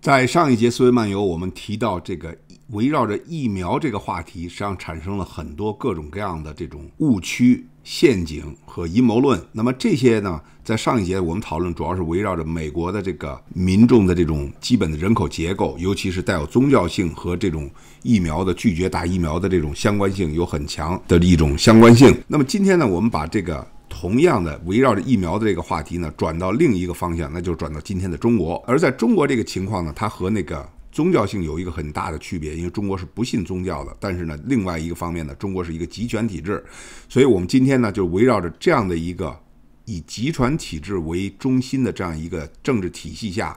在上一节思维漫游，我们提到这个围绕着疫苗这个话题，实际上产生了很多各种各样的这种误区、陷阱和阴谋论。那么这些呢，在上一节我们讨论主要是围绕着美国的这个民众的这种基本的人口结构，尤其是带有宗教性和这种疫苗的拒绝打疫苗的这种相关性有很强的一种相关性。那么今天呢，我们把这个。同样的，围绕着疫苗的这个话题呢，转到另一个方向，那就转到今天的中国。而在中国这个情况呢，它和那个宗教性有一个很大的区别，因为中国是不信宗教的。但是呢，另外一个方面呢，中国是一个集权体制，所以我们今天呢，就围绕着这样的一个以集权体制为中心的这样一个政治体系下。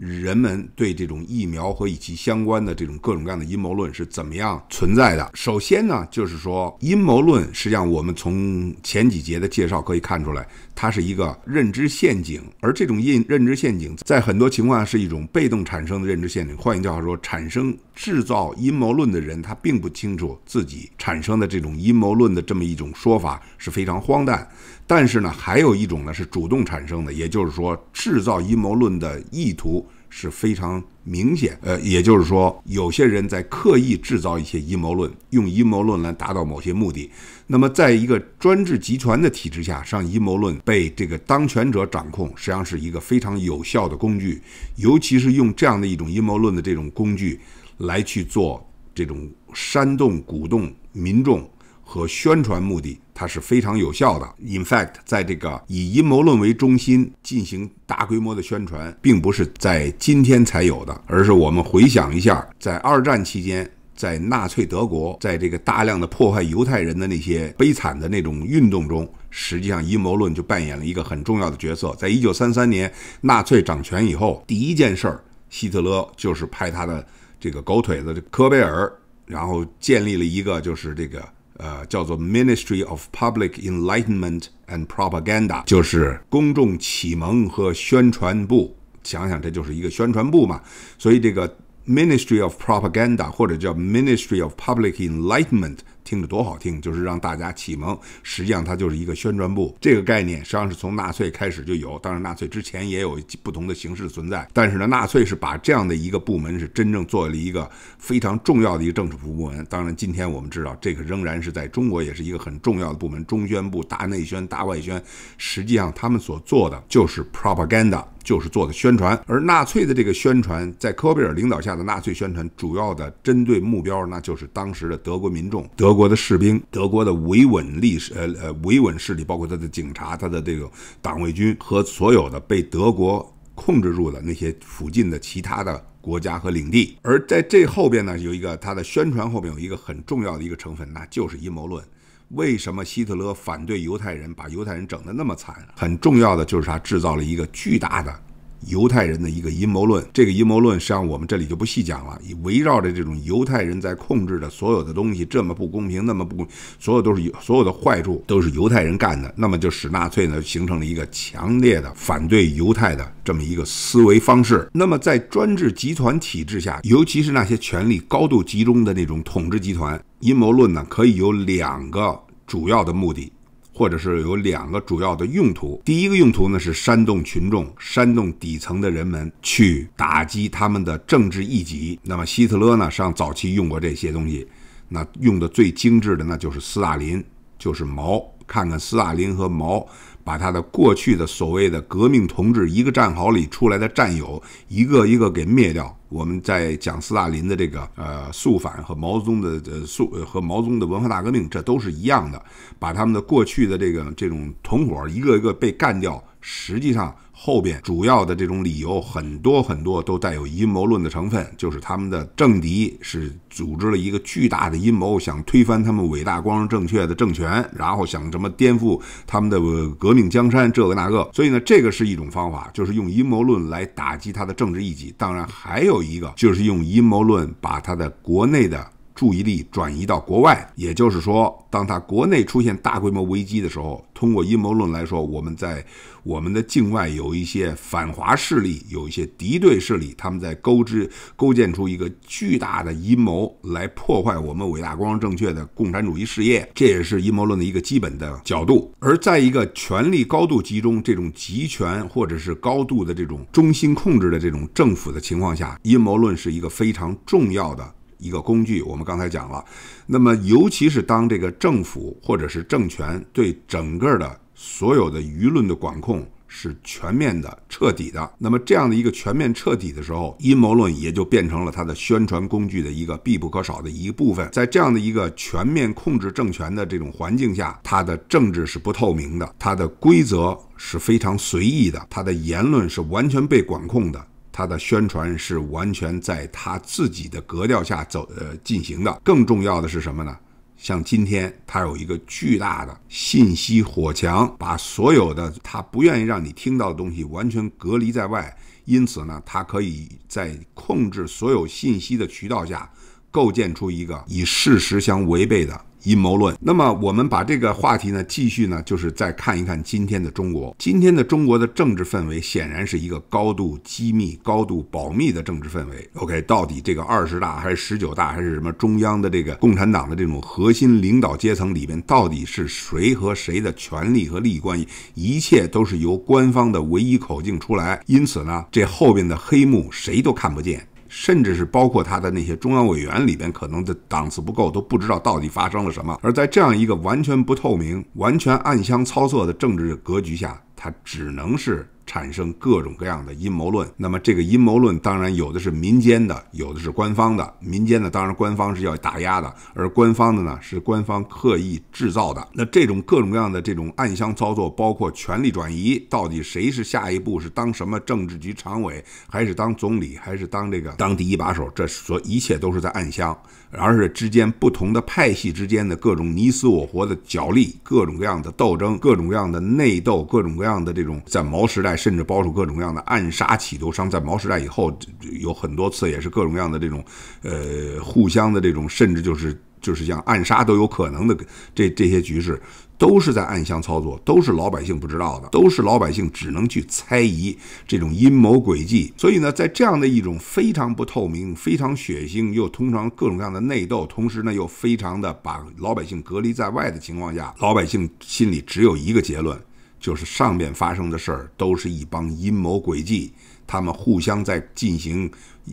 人们对这种疫苗和以及相关的这种各种各样的阴谋论是怎么样存在的？首先呢，就是说阴谋论，实际上我们从前几节的介绍可以看出来，它是一个认知陷阱。而这种认认知陷阱，在很多情况下是一种被动产生的认知陷阱。换句话说，产生制造阴谋论的人，他并不清楚自己产生的这种阴谋论的这么一种说法是非常荒诞。但是呢，还有一种呢是主动产生的，也就是说，制造阴谋论的意图是非常明显。呃，也就是说，有些人在刻意制造一些阴谋论，用阴谋论来达到某些目的。那么，在一个专制集团的体制下，让阴谋论被这个当权者掌控，实际上是一个非常有效的工具。尤其是用这样的一种阴谋论的这种工具，来去做这种煽动、鼓动民众。和宣传目的，它是非常有效的。In fact，在这个以阴谋论为中心进行大规模的宣传，并不是在今天才有的，而是我们回想一下，在二战期间，在纳粹德国，在这个大量的破坏犹太人的那些悲惨的那种运动中，实际上阴谋论就扮演了一个很重要的角色。在一九三三年纳粹掌权以后，第一件事儿，希特勒就是派他的这个狗腿子科贝尔，然后建立了一个就是这个。呃，叫做 Ministry of Public Enlightenment and Propaganda，就是公众启蒙和宣传部。想想，这就是一个宣传部嘛。所以，这个 Ministry of Propaganda 或者叫 Ministry of Public Enlightenment。听着多好听，就是让大家启蒙。实际上，它就是一个宣传部，这个概念实际上是从纳粹开始就有。当然，纳粹之前也有不同的形式存在。但是呢，纳粹是把这样的一个部门是真正做了一个非常重要的一个政治部部门。当然，今天我们知道这个仍然是在中国也是一个很重要的部门——中宣部，大内宣，大外宣。实际上，他们所做的就是 propaganda，就是做的宣传。而纳粹的这个宣传，在科贝尔领导下的纳粹宣传，主要的针对目标那就是当时的德国民众。德国的士兵，德国的维稳力，呃呃，维稳势力，包括他的警察，他的这种党卫军和所有的被德国控制住的那些附近的其他的国家和领地。而在这后边呢，有一个他的宣传后边有一个很重要的一个成分，那就是阴谋论。为什么希特勒反对犹太人，把犹太人整得那么惨？很重要的就是他制造了一个巨大的。犹太人的一个阴谋论，这个阴谋论实际上我们这里就不细讲了。围绕着这种犹太人在控制着所有的东西，这么不公平，那么不，所有都是所有的坏处都是犹太人干的，那么就使纳粹呢形成了一个强烈的反对犹太的这么一个思维方式。那么在专制集团体制下，尤其是那些权力高度集中的那种统治集团，阴谋论呢可以有两个主要的目的。或者是有两个主要的用途，第一个用途呢是煽动群众，煽动底层的人们去打击他们的政治异己。那么希特勒呢，上早期用过这些东西，那用的最精致的那就是斯大林，就是毛。看看斯大林和毛。把他的过去的所谓的革命同志，一个战壕里出来的战友，一个一个给灭掉。我们在讲斯大林的这个呃肃反和毛泽东的呃肃和毛泽东的文化大革命，这都是一样的，把他们的过去的这个这种同伙一个一个被干掉。实际上，后边主要的这种理由很多很多都带有阴谋论的成分，就是他们的政敌是组织了一个巨大的阴谋，想推翻他们伟大光荣正确的政权，然后想什么颠覆他们的革命江山，这个那个。所以呢，这个是一种方法，就是用阴谋论来打击他的政治异己。当然，还有一个就是用阴谋论把他的国内的。注意力转移到国外，也就是说，当他国内出现大规模危机的时候，通过阴谋论来说，我们在我们的境外有一些反华势力，有一些敌对势力，他们在勾织、勾建出一个巨大的阴谋来破坏我们伟大、光荣、正确的共产主义事业，这也是阴谋论的一个基本的角度。而在一个权力高度集中、这种集权或者是高度的这种中心控制的这种政府的情况下，阴谋论是一个非常重要的。一个工具，我们刚才讲了，那么尤其是当这个政府或者是政权对整个的所有的舆论的管控是全面的、彻底的，那么这样的一个全面彻底的时候，阴谋论也就变成了它的宣传工具的一个必不可少的一部分。在这样的一个全面控制政权的这种环境下，它的政治是不透明的，它的规则是非常随意的，它的言论是完全被管控的。他的宣传是完全在他自己的格调下走呃进行的。更重要的是什么呢？像今天，他有一个巨大的信息火墙，把所有的他不愿意让你听到的东西完全隔离在外。因此呢，他可以在控制所有信息的渠道下，构建出一个以事实相违背的。阴谋论。那么，我们把这个话题呢，继续呢，就是再看一看今天的中国。今天的中国的政治氛围显然是一个高度机密、高度保密的政治氛围。OK，到底这个二十大还是十九大还是什么中央的这个共产党的这种核心领导阶层里面，到底是谁和谁的权利和利益关系？一切都是由官方的唯一口径出来，因此呢，这后边的黑幕谁都看不见。甚至是包括他的那些中央委员里边，可能的档次不够，都不知道到底发生了什么。而在这样一个完全不透明、完全暗箱操作的政治格局下，他只能是。产生各种各样的阴谋论，那么这个阴谋论当然有的是民间的，有的是官方的。民间的当然官方是要打压的，而官方的呢是官方刻意制造的。那这种各种各样的这种暗箱操作，包括权力转移，到底谁是下一步是当什么政治局常委，还是当总理，还是当这个当第一把手？这说一切都是在暗箱，而是之间不同的派系之间的各种你死我活的角力，各种各样的斗争，各种各样的内斗，各种各样的这种在毛时代。甚至包出各种各样的暗杀、企图，商在毛时代以后，有很多次也是各种各样的这种，呃，互相的这种，甚至就是就是像暗杀都有可能的这这些局势，都是在暗箱操作，都是老百姓不知道的，都是老百姓只能去猜疑这种阴谋诡计。所以呢，在这样的一种非常不透明、非常血腥，又通常各种各样的内斗，同时呢又非常的把老百姓隔离在外的情况下，老百姓心里只有一个结论。就是上面发生的事儿，都是一帮阴谋诡计，他们互相在进行，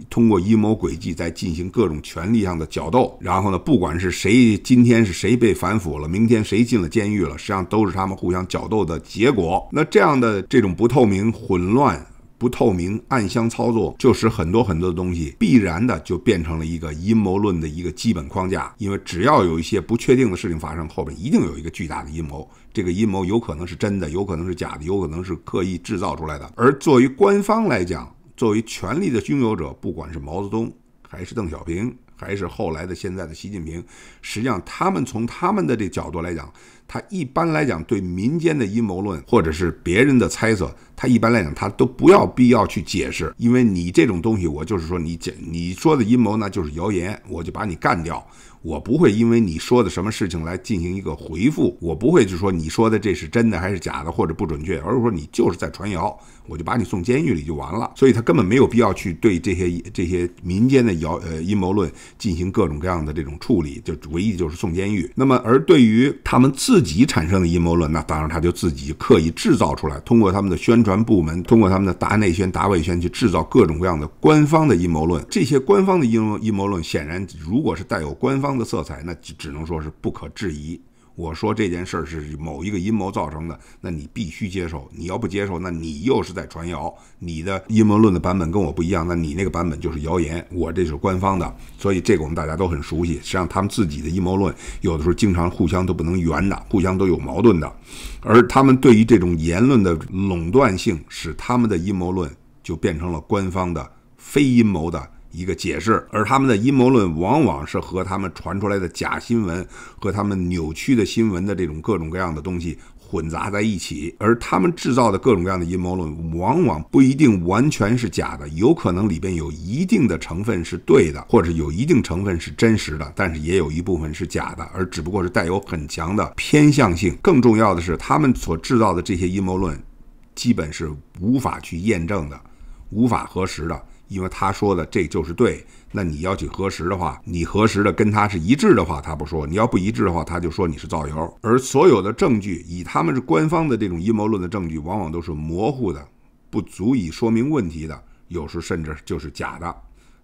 通过阴谋诡计在进行各种权力上的角斗。然后呢，不管是谁，今天是谁被反腐了，明天谁进了监狱了，实际上都是他们互相角斗的结果。那这样的这种不透明、混乱。不透明、暗箱操作，就使很多很多的东西必然的就变成了一个阴谋论的一个基本框架。因为只要有一些不确定的事情发生，后边一定有一个巨大的阴谋。这个阴谋有可能是真的，有可能是假的，有可能是刻意制造出来的。而作为官方来讲，作为权力的拥有者，不管是毛泽东，还是邓小平，还是后来的现在的习近平，实际上他们从他们的这角度来讲。他一般来讲对民间的阴谋论或者是别人的猜测，他一般来讲他都不要必要去解释，因为你这种东西，我就是说你解你说的阴谋那就是谣言，我就把你干掉，我不会因为你说的什么事情来进行一个回复，我不会就说你说的这是真的还是假的或者不准确，而是说你就是在传谣，我就把你送监狱里就完了，所以他根本没有必要去对这些这些民间的谣呃阴谋论进行各种各样的这种处理，就唯一就是送监狱。那么而对于他们自自己产生的阴谋论，那当然他就自己刻意制造出来，通过他们的宣传部门，通过他们的达内宣、达外宣去制造各种各样的官方的阴谋论。这些官方的阴谋阴谋论，显然如果是带有官方的色彩，那只能说是不可置疑。我说这件事儿是某一个阴谋造成的，那你必须接受。你要不接受，那你又是在传谣。你的阴谋论的版本跟我不一样，那你那个版本就是谣言。我这是官方的，所以这个我们大家都很熟悉。实际上，他们自己的阴谋论有的时候经常互相都不能圆的，互相都有矛盾的。而他们对于这种言论的垄断性，使他们的阴谋论就变成了官方的非阴谋的。一个解释，而他们的阴谋论往往是和他们传出来的假新闻和他们扭曲的新闻的这种各种各样的东西混杂在一起，而他们制造的各种各样的阴谋论往往不一定完全是假的，有可能里边有一定的成分是对的，或者有一定成分是真实的，但是也有一部分是假的，而只不过是带有很强的偏向性。更重要的是，他们所制造的这些阴谋论，基本是无法去验证的，无法核实的。因为他说的这就是对，那你要去核实的话，你核实的跟他是一致的话，他不说；你要不一致的话，他就说你是造谣。而所有的证据，以他们是官方的这种阴谋论的证据，往往都是模糊的，不足以说明问题的，有时甚至就是假的。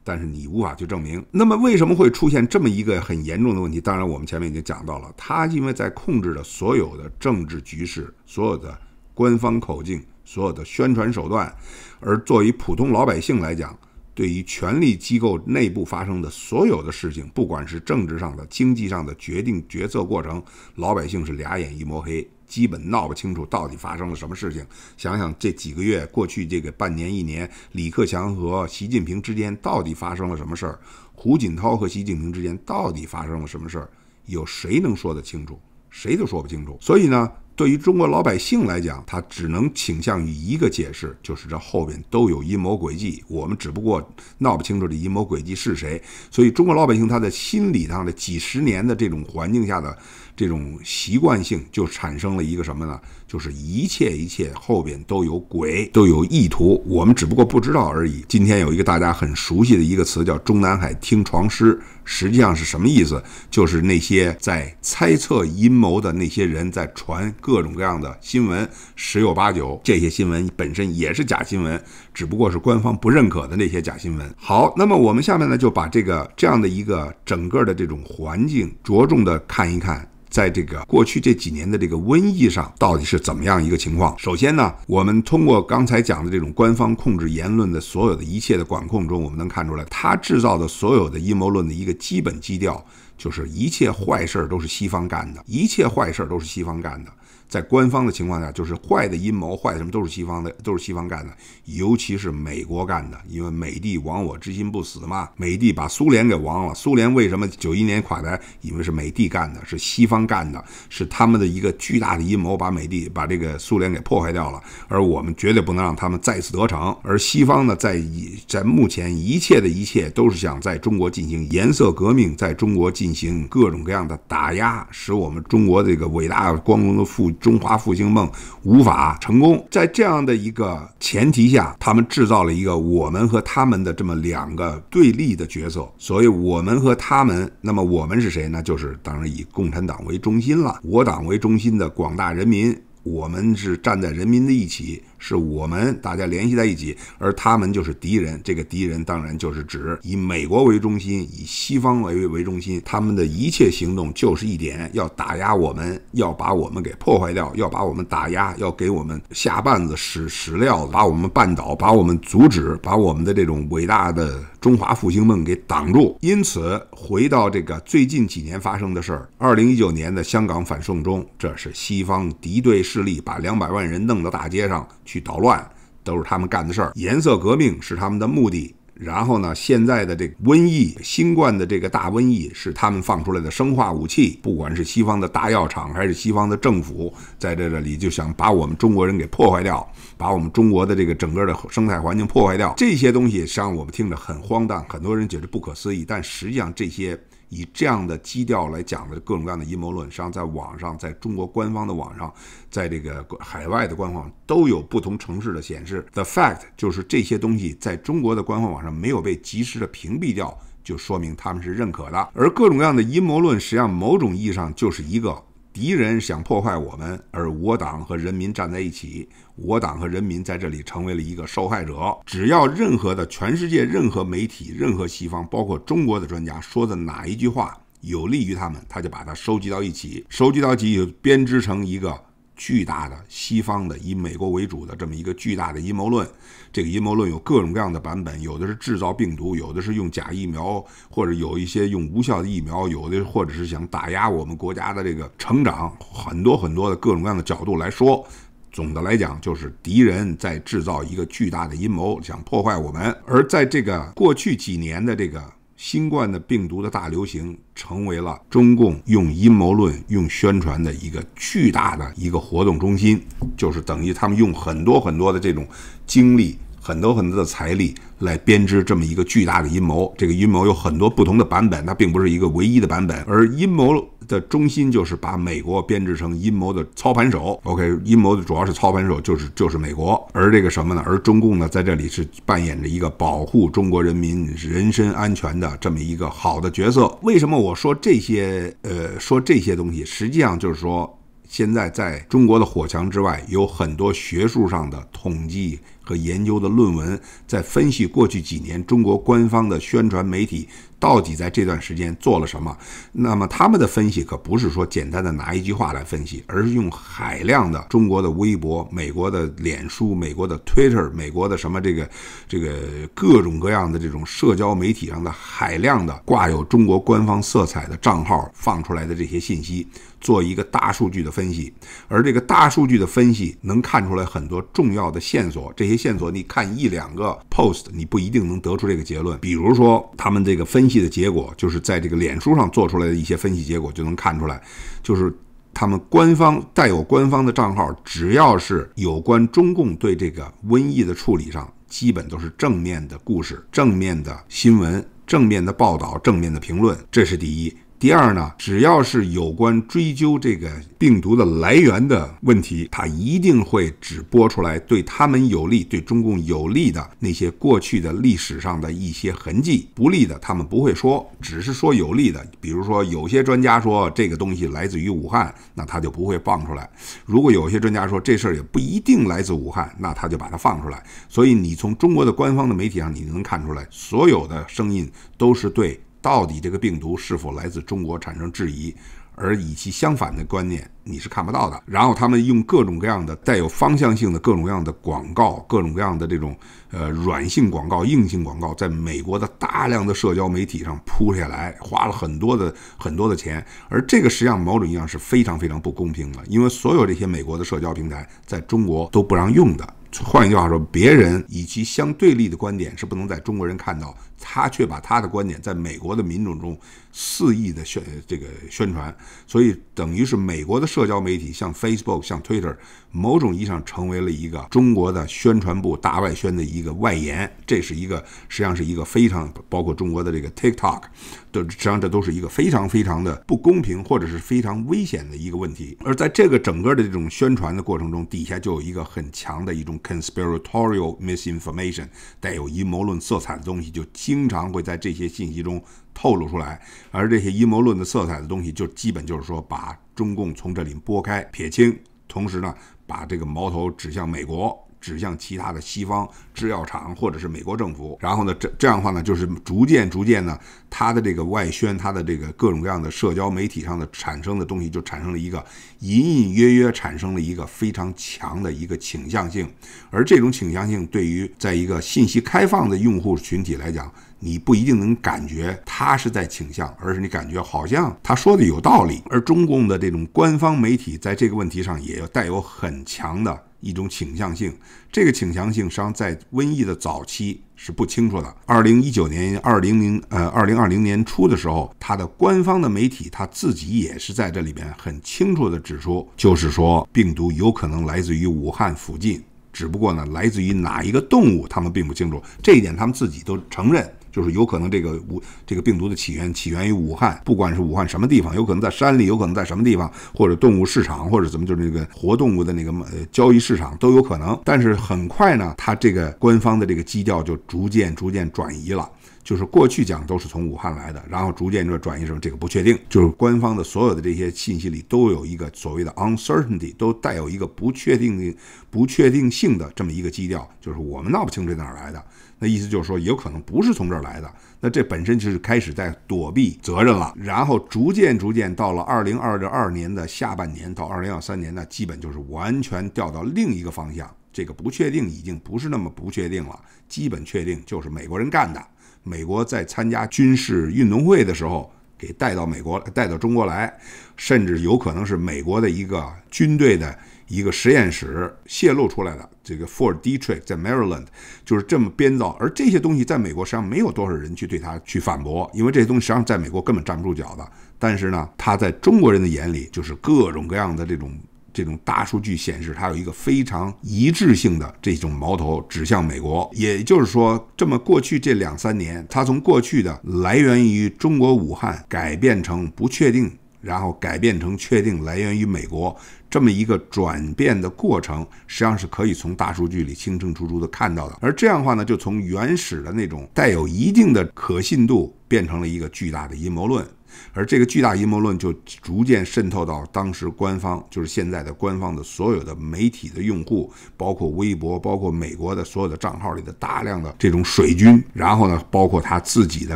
但是你无法去证明。那么为什么会出现这么一个很严重的问题？当然，我们前面已经讲到了，他因为在控制着所有的政治局势，所有的。官方口径所有的宣传手段，而作为普通老百姓来讲，对于权力机构内部发生的所有的事情，不管是政治上的、经济上的决定决策过程，老百姓是俩眼一抹黑，基本闹不清楚到底发生了什么事情。想想这几个月，过去这个半年、一年，李克强和习近平之间到底发生了什么事儿？胡锦涛和习近平之间到底发生了什么事儿？有谁能说得清楚？谁都说不清楚。所以呢？对于中国老百姓来讲，他只能倾向于一个解释，就是这后边都有阴谋诡计，我们只不过闹不清楚这阴谋诡计是谁。所以，中国老百姓他的心理上的几十年的这种环境下的。这种习惯性就产生了一个什么呢？就是一切一切后边都有鬼，都有意图，我们只不过不知道而已。今天有一个大家很熟悉的一个词叫“中南海听床师”，实际上是什么意思？就是那些在猜测阴谋的那些人在传各种各样的新闻，十有八九这些新闻本身也是假新闻，只不过是官方不认可的那些假新闻。好，那么我们下面呢就把这个这样的一个整个的这种环境着重的看一看。在这个过去这几年的这个瘟疫上，到底是怎么样一个情况？首先呢，我们通过刚才讲的这种官方控制言论的所有的、一切的管控中，我们能看出来，他制造的所有的阴谋论的一个基本基调，就是一切坏事儿都是西方干的，一切坏事儿都是西方干的。在官方的情况下，就是坏的阴谋、坏的什么都是西方的，都是西方干的，尤其是美国干的，因为美帝亡我之心不死嘛。美帝把苏联给亡了，苏联为什么九一年垮台？因为是美帝干的，是西方干的，是他们的一个巨大的阴谋，把美帝把这个苏联给破坏掉了。而我们绝对不能让他们再次得逞。而西方呢，在在目前一切的一切都是想在中国进行颜色革命，在中国进行各种各样的打压，使我们中国这个伟大光荣的复。中华复兴梦无法成功，在这样的一个前提下，他们制造了一个我们和他们的这么两个对立的角色，所以我们和他们，那么我们是谁呢？就是当然以共产党为中心了，我党为中心的广大人民。我们是站在人民的一起，是我们大家联系在一起，而他们就是敌人。这个敌人当然就是指以美国为中心、以西方为为中心，他们的一切行动就是一点：要打压我们，要把我们给破坏掉，要把我们打压，要给我们下绊子、使使料子，把我们绊倒，把我们阻止，把我们的这种伟大的。中华复兴梦给挡住，因此回到这个最近几年发生的事儿，二零一九年的香港反送中，这是西方敌对势力把两百万人弄到大街上去捣乱，都是他们干的事儿，颜色革命是他们的目的。然后呢？现在的这个瘟疫，新冠的这个大瘟疫，是他们放出来的生化武器。不管是西方的大药厂，还是西方的政府，在这里就想把我们中国人给破坏掉，把我们中国的这个整个的生态环境破坏掉。这些东西，让我们听着很荒诞，很多人觉得不可思议。但实际上这些。以这样的基调来讲的各种各样的阴谋论，实际上在网上，在中国官方的网上，在这个海外的官方都有不同城市的显示。The fact 就是这些东西在中国的官方网上没有被及时的屏蔽掉，就说明他们是认可的。而各种各样的阴谋论，实际上某种意义上就是一个。敌人想破坏我们，而我党和人民站在一起。我党和人民在这里成为了一个受害者。只要任何的全世界任何媒体、任何西方，包括中国的专家说的哪一句话有利于他们，他就把它收集到一起，收集到一起编织成一个。巨大的西方的以美国为主的这么一个巨大的阴谋论，这个阴谋论有各种各样的版本，有的是制造病毒，有的是用假疫苗，或者有一些用无效的疫苗，有的或者是想打压我们国家的这个成长，很多很多的各种各样的角度来说，总的来讲就是敌人在制造一个巨大的阴谋，想破坏我们，而在这个过去几年的这个。新冠的病毒的大流行成为了中共用阴谋论用宣传的一个巨大的一个活动中心，就是等于他们用很多很多的这种精力、很多很多的财力来编织这么一个巨大的阴谋。这个阴谋有很多不同的版本，它并不是一个唯一的版本，而阴谋。的中心就是把美国编制成阴谋的操盘手，OK，阴谋的主要是操盘手就是就是美国，而这个什么呢？而中共呢，在这里是扮演着一个保护中国人民人身安全的这么一个好的角色。为什么我说这些？呃，说这些东西，实际上就是说，现在在中国的火墙之外，有很多学术上的统计和研究的论文在分析过去几年中国官方的宣传媒体。到底在这段时间做了什么？那么他们的分析可不是说简单的拿一句话来分析，而是用海量的中国的微博、美国的脸书、美国的 Twitter、美国的什么这个这个各种各样的这种社交媒体上的海量的挂有中国官方色彩的账号放出来的这些信息，做一个大数据的分析。而这个大数据的分析能看出来很多重要的线索，这些线索你看一两个 post，你不一定能得出这个结论。比如说他们这个分。的结果就是在这个脸书上做出来的一些分析结果就能看出来，就是他们官方带有官方的账号，只要是有关中共对这个瘟疫的处理上，基本都是正面的故事、正面的新闻、正面的报道、正面的评论，这是第一。第二呢，只要是有关追究这个病毒的来源的问题，它一定会只播出来对他们有利、对中共有利的那些过去的历史上的一些痕迹。不利的他们不会说，只是说有利的。比如说，有些专家说这个东西来自于武汉，那他就不会放出来。如果有些专家说这事儿也不一定来自武汉，那他就把它放出来。所以你从中国的官方的媒体上，你能看出来，所有的声音都是对。到底这个病毒是否来自中国产生质疑，而与其相反的观念你是看不到的。然后他们用各种各样的带有方向性的各种各样的广告，各种各样的这种呃软性广告、硬性广告，在美国的大量的社交媒体上铺下来，花了很多的很多的钱。而这个实际上某种意义上是非常非常不公平的，因为所有这些美国的社交平台在中国都不让用的。换句话说，别人以及相对立的观点是不能在中国人看到，他却把他的观点在美国的民众中肆意的宣这个宣传，所以等于是美国的社交媒体，像 Facebook，像 Twitter。某种意义上，成为了一个中国的宣传部大外宣的一个外延。这是一个，实际上是一个非常包括中国的这个 TikTok，都实际上这都是一个非常非常的不公平或者是非常危险的一个问题。而在这个整个的这种宣传的过程中，底下就有一个很强的一种 conspiratorial misinformation，带有阴谋论色彩的东西，就经常会在这些信息中透露出来。而这些阴谋论的色彩的东西，就基本就是说把中共从这里拨开撇清，同时呢。把这个矛头指向美国，指向其他的西方制药厂，或者是美国政府。然后呢，这这样的话呢，就是逐渐、逐渐呢，他的这个外宣，他的这个各种各样的社交媒体上的产生的东西，就产生了一个隐隐约约、产生了一个非常强的一个倾向性。而这种倾向性，对于在一个信息开放的用户群体来讲，你不一定能感觉他是在倾向，而是你感觉好像他说的有道理。而中共的这种官方媒体在这个问题上也带有很强的一种倾向性。这个倾向性实际上在瘟疫的早期是不清楚的。二零一九年、二零零呃、二零二零年初的时候，他的官方的媒体他自己也是在这里边很清楚的指出，就是说病毒有可能来自于武汉附近，只不过呢，来自于哪一个动物他们并不清楚，这一点他们自己都承认。就是有可能这个武这个病毒的起源起源于武汉，不管是武汉什么地方，有可能在山里，有可能在什么地方，或者动物市场，或者怎么，就是那个活动物的那个呃交易市场都有可能。但是很快呢，它这个官方的这个基调就逐渐逐渐转移了，就是过去讲都是从武汉来的，然后逐渐就转移成这个不确定。就是官方的所有的这些信息里都有一个所谓的 uncertainty，都带有一个不确定不确定性的这么一个基调，就是我们闹不清这哪儿来的。那意思就是说，有可能不是从这儿来的。那这本身就是开始在躲避责任了。然后逐渐逐渐到了二零二二年的下半年到二零二三年呢，基本就是完全掉到另一个方向。这个不确定已经不是那么不确定了，基本确定就是美国人干的。美国在参加军事运动会的时候给带到美国，带到中国来，甚至有可能是美国的一个军队的。一个实验室泄露出来的这个 For D t r i c k 在 Maryland 就是这么编造，而这些东西在美国实际上没有多少人去对他去反驳，因为这些东西实际上在美国根本站不住脚的。但是呢，他在中国人的眼里就是各种各样的这种这种大数据显示，它有一个非常一致性的这种矛头指向美国。也就是说，这么过去这两三年，它从过去的来源于中国武汉改变成不确定。然后改变成确定来源于美国这么一个转变的过程，实际上是可以从大数据里清清楚楚的看到的。而这样的话呢，就从原始的那种带有一定的可信度，变成了一个巨大的阴谋论。而这个巨大阴谋论就逐渐渗透到当时官方，就是现在的官方的所有的媒体的用户，包括微博，包括美国的所有的账号里的大量的这种水军。然后呢，包括他自己的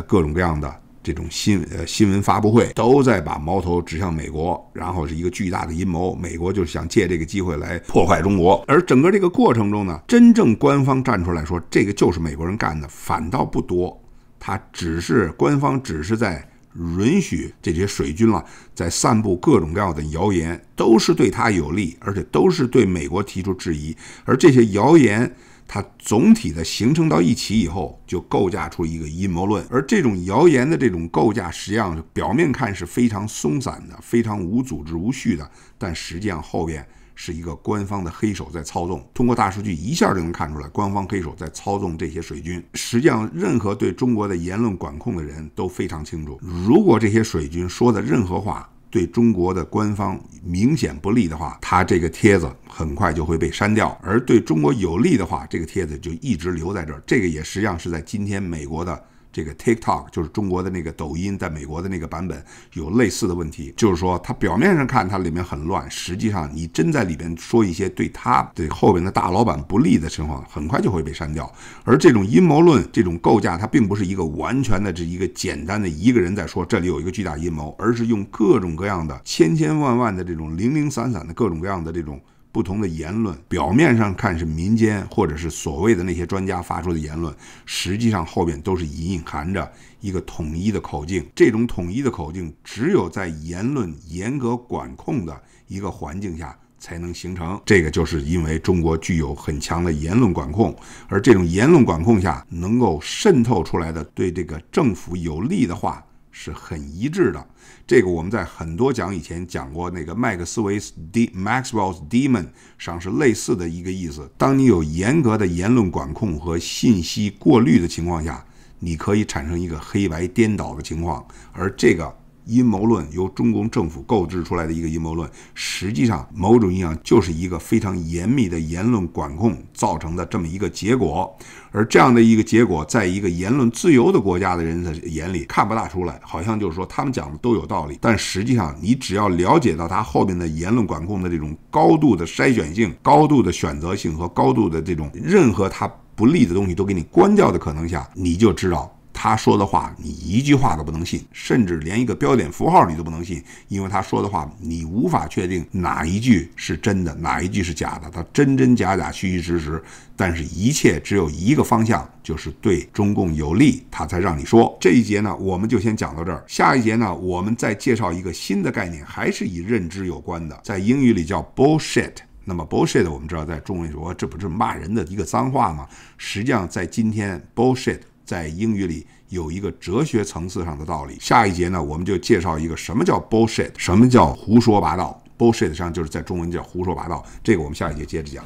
各种各样的。这种新呃新闻发布会都在把矛头指向美国，然后是一个巨大的阴谋，美国就是想借这个机会来破坏中国。而整个这个过程中呢，真正官方站出来说这个就是美国人干的，反倒不多。他只是官方只是在允许这些水军了，在散布各种各样的谣言，都是对他有利，而且都是对美国提出质疑。而这些谣言。它总体的形成到一起以后，就构架出一个阴谋论。而这种谣言的这种构架，实际上表面看是非常松散的、非常无组织无序的，但实际上后边是一个官方的黑手在操纵。通过大数据一下就能看出来，官方黑手在操纵这些水军。实际上，任何对中国的言论管控的人都非常清楚，如果这些水军说的任何话。对中国的官方明显不利的话，他这个帖子很快就会被删掉；而对中国有利的话，这个帖子就一直留在这儿。这个也实际上是在今天美国的。这个 TikTok 就是中国的那个抖音，在美国的那个版本有类似的问题，就是说它表面上看它里面很乱，实际上你真在里边说一些对它对后边的大老板不利的情况，很快就会被删掉。而这种阴谋论这种构架，它并不是一个完全的这一个简单的一个人在说这里有一个巨大阴谋，而是用各种各样的千千万万的这种零零散散的各种各样的这种。不同的言论，表面上看是民间或者是所谓的那些专家发出的言论，实际上后边都是隐含着一个统一的口径。这种统一的口径，只有在言论严格管控的一个环境下才能形成。这个就是因为中国具有很强的言论管控，而这种言论管控下能够渗透出来的对这个政府有利的话。是很一致的，这个我们在很多讲以前讲过，那个麦克斯韦斯 e l l s Demon 上是类似的一个意思。当你有严格的言论管控和信息过滤的情况下，你可以产生一个黑白颠倒的情况，而这个。阴谋论由中共政府购置出来的一个阴谋论，实际上某种意义上就是一个非常严密的言论管控造成的这么一个结果。而这样的一个结果，在一个言论自由的国家的人的眼里看不大出来，好像就是说他们讲的都有道理。但实际上，你只要了解到它后边的言论管控的这种高度的筛选性、高度的选择性和高度的这种任何它不利的东西都给你关掉的可能下，你就知道。他说的话，你一句话都不能信，甚至连一个标点符号你都不能信，因为他说的话你无法确定哪一句是真的，哪一句是假的，他真真假假，虚虚实实。但是，一切只有一个方向，就是对中共有利，他才让你说。这一节呢，我们就先讲到这儿。下一节呢，我们再介绍一个新的概念，还是与认知有关的，在英语里叫 bullshit。那么 bullshit，我们知道在中文里，说，这不是骂人的一个脏话吗？实际上，在今天 bullshit。在英语里有一个哲学层次上的道理。下一节呢，我们就介绍一个什么叫 bullshit，什么叫胡说八道。bullshit 上就是在中文叫胡说八道，这个我们下一节接着讲。